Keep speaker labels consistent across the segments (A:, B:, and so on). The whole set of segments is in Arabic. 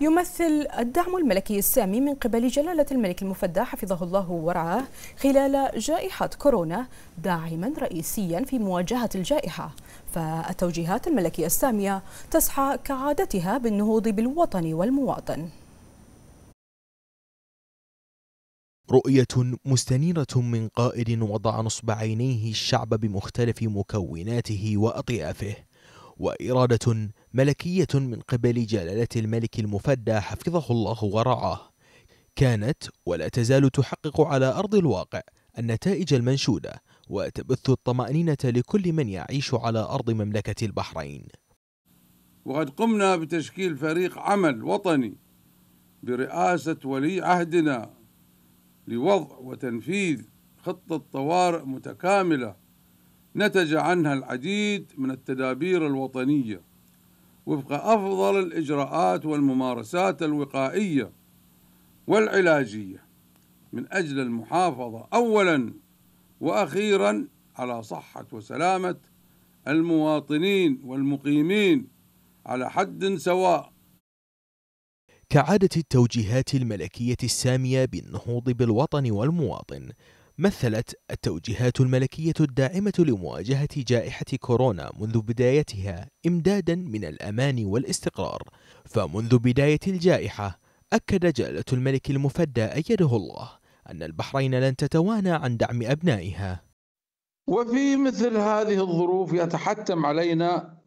A: يمثل الدعم الملكي السامي من قبل جلالة الملك المفدى حفظه الله ورعاه خلال جائحة كورونا داعما رئيسيا في مواجهة الجائحة فالتوجيهات الملكية السامية تسعى كعادتها بالنهوض بالوطن والمواطن رؤية مستنيرة من قائد وضع نصب عينيه الشعب بمختلف مكوناته وأطيافه وإرادة ملكية من قبل جلالة الملك المفدى حفظه الله ورعاه كانت ولا تزال تحقق على أرض الواقع النتائج المنشودة وتبث الطمأنينة لكل من يعيش على أرض مملكة البحرين
B: وقد قمنا بتشكيل فريق عمل وطني برئاسة ولي عهدنا لوضع وتنفيذ خطة طوارئ متكاملة نتج عنها العديد من التدابير الوطنية وفق أفضل الإجراءات والممارسات الوقائية والعلاجية من أجل المحافظة أولا وأخيرا على صحة وسلامة المواطنين والمقيمين على حد سواء
A: كعادة التوجيهات الملكية السامية بالنهوض بالوطن والمواطن مثلت التوجيهات الملكية الداعمة لمواجهة جائحة كورونا منذ بدايتها إمدادا من الأمان والاستقرار فمنذ بداية الجائحة أكد جلالة الملك المفدى أيده الله أن البحرين لن تتوانى عن دعم أبنائها
B: وفي مثل هذه الظروف يتحتم علينا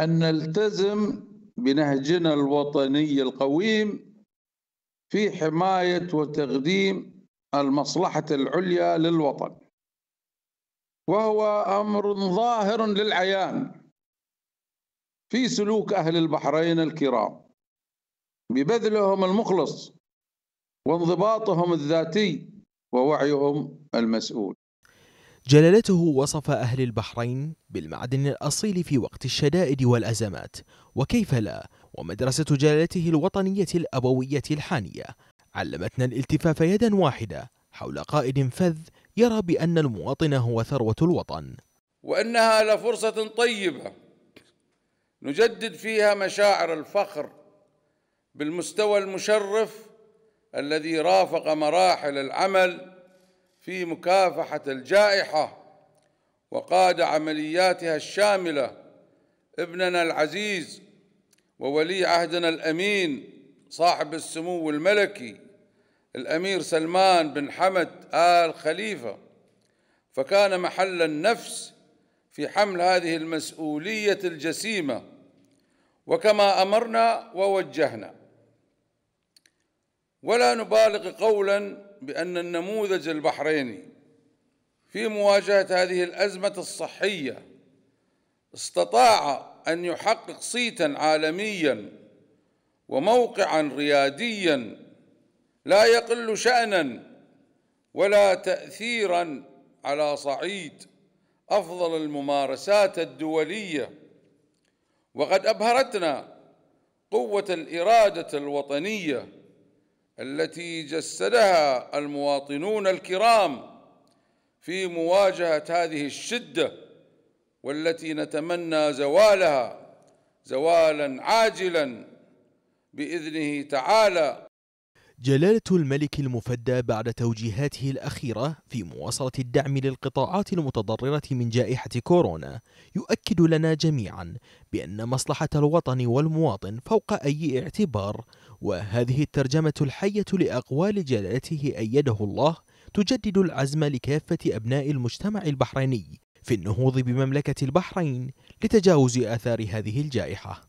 B: أن نلتزم بنهجنا الوطني القويم في حماية وتقديم المصلحة العليا للوطن وهو أمر ظاهر للعيان في سلوك أهل البحرين الكرام ببذلهم المخلص وانضباطهم الذاتي ووعيهم المسؤول
A: جلالته وصف أهل البحرين بالمعدن الأصيل في وقت الشدائد والأزمات وكيف لا ومدرسة جلالته الوطنية الأبوية الحانية علمتنا الالتفاف يدا واحدة حول قائد فذ يرى بأن المواطن هو ثروة الوطن
B: وأنها لفرصة طيبة نجدد فيها مشاعر الفخر بالمستوى المشرف الذي رافق مراحل العمل في مكافحة الجائحة وقاد عملياتها الشاملة ابننا العزيز وولي عهدنا الأمين صاحب السمو الملكي الأمير سلمان بن حمد آل خليفة فكان محل النفس في حمل هذه المسؤولية الجسيمة وكما أمرنا ووجهنا ولا نبالغ قولا بأن النموذج البحريني في مواجهة هذه الأزمة الصحية استطاع أن يحقق صيتا عالميا وموقعا رياديا لا يقل شأنا ولا تأثيرا على صعيد أفضل الممارسات الدولية وقد أبهرتنا قوة الإرادة الوطنية التي جسدها المواطنون الكرام في مواجهة هذه الشدة والتي نتمنى زوالها زوالا عاجلا بإذنه تعالى
A: جلالة الملك المفدى بعد توجيهاته الأخيرة في مواصلة الدعم للقطاعات المتضررة من جائحة كورونا يؤكد لنا جميعا بأن مصلحة الوطن والمواطن فوق أي اعتبار وهذه الترجمة الحية لأقوال جلالته أيده الله تجدد العزم لكافة أبناء المجتمع البحريني في النهوض بمملكة البحرين لتجاوز آثار هذه الجائحة